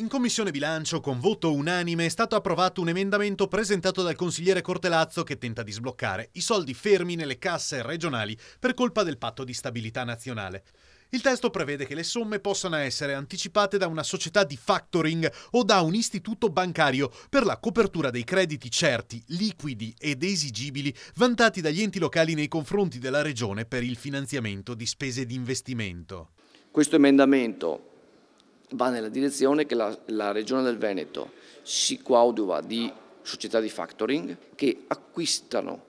In Commissione Bilancio, con voto unanime, è stato approvato un emendamento presentato dal consigliere Cortelazzo che tenta di sbloccare i soldi fermi nelle casse regionali per colpa del patto di stabilità nazionale. Il testo prevede che le somme possano essere anticipate da una società di factoring o da un istituto bancario per la copertura dei crediti certi, liquidi ed esigibili vantati dagli enti locali nei confronti della Regione per il finanziamento di spese di investimento. Questo emendamento va nella direzione che la, la Regione del Veneto si coaduva di società di factoring che acquistano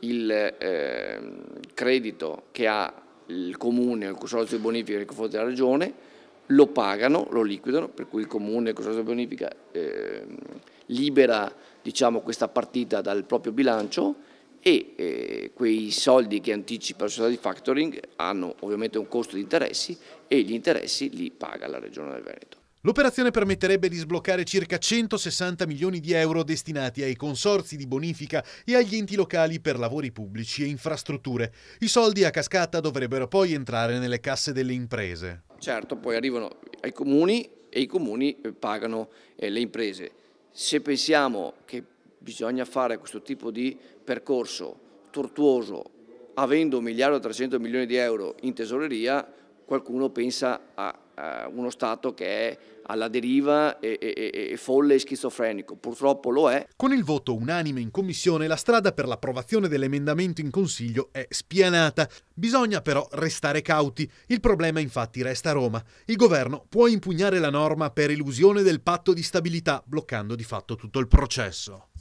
il eh, credito che ha il comune, il consorzio di bonifica nei confronti della regione, lo pagano, lo liquidano, per cui il comune, il consorzio di bonifica eh, libera diciamo, questa partita dal proprio bilancio e eh, quei soldi che anticipa la società di factoring hanno ovviamente un costo di interessi e gli interessi li paga la Regione del Veneto. L'operazione permetterebbe di sbloccare circa 160 milioni di euro destinati ai consorzi di bonifica e agli enti locali per lavori pubblici e infrastrutture. I soldi a cascata dovrebbero poi entrare nelle casse delle imprese. Certo, poi arrivano ai comuni e i comuni pagano eh, le imprese. Se pensiamo che bisogna fare questo tipo di percorso tortuoso, avendo 1 miliardo e 300 milioni di euro in tesoreria, qualcuno pensa a, a uno Stato che è alla deriva e, e, e, folle e schizofrenico. Purtroppo lo è. Con il voto unanime in commissione, la strada per l'approvazione dell'emendamento in consiglio è spianata. Bisogna però restare cauti. Il problema infatti resta a Roma. Il governo può impugnare la norma per illusione del patto di stabilità, bloccando di fatto tutto il processo.